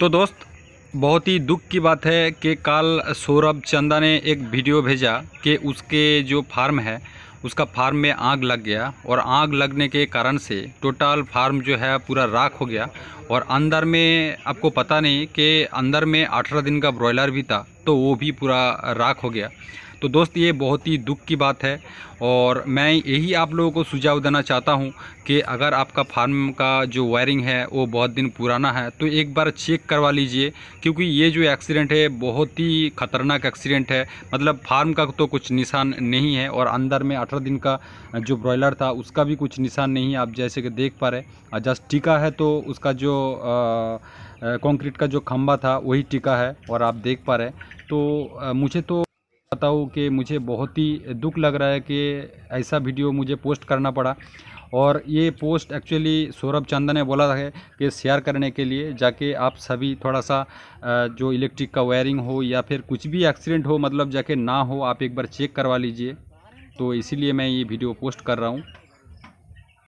तो दोस्त बहुत ही दुख की बात है कि कल सौरभ चंदा ने एक वीडियो भेजा कि उसके जो फार्म है उसका फार्म में आग लग गया और आग लगने के कारण से टोटल फार्म जो है पूरा राख हो गया और अंदर में आपको पता नहीं कि अंदर में अठारह दिन का ब्रॉयलर भी था तो वो भी पूरा राख हो गया तो दोस्त ये बहुत ही दुख की बात है और मैं यही आप लोगों को सुझाव देना चाहता हूँ कि अगर आपका फार्म का जो वायरिंग है वो बहुत दिन पुराना है तो एक बार चेक करवा लीजिए क्योंकि ये जो एक्सीडेंट है बहुत ही ख़तरनाक एक्सीडेंट है मतलब फार्म का तो कुछ निशान नहीं है और अंदर में अठारह दिन का जो ब्रॉयलर था उसका भी कुछ निशान नहीं है आप जैसे कि देख पा रहे जस्ट टीका है तो उसका जो आ, कंक्रीट का जो खम्बा था वही टिका है और आप देख पा रहे हैं तो मुझे तो बताऊँ कि मुझे बहुत ही दुख लग रहा है कि ऐसा वीडियो मुझे पोस्ट करना पड़ा और ये पोस्ट एक्चुअली सौरभ चंदा ने बोला है कि शेयर करने के लिए जाके आप सभी थोड़ा सा जो इलेक्ट्रिक का वायरिंग हो या फिर कुछ भी एक्सीडेंट हो मतलब जाके ना हो आप एक बार चेक करवा लीजिए तो इसीलिए मैं ये वीडियो पोस्ट कर रहा हूँ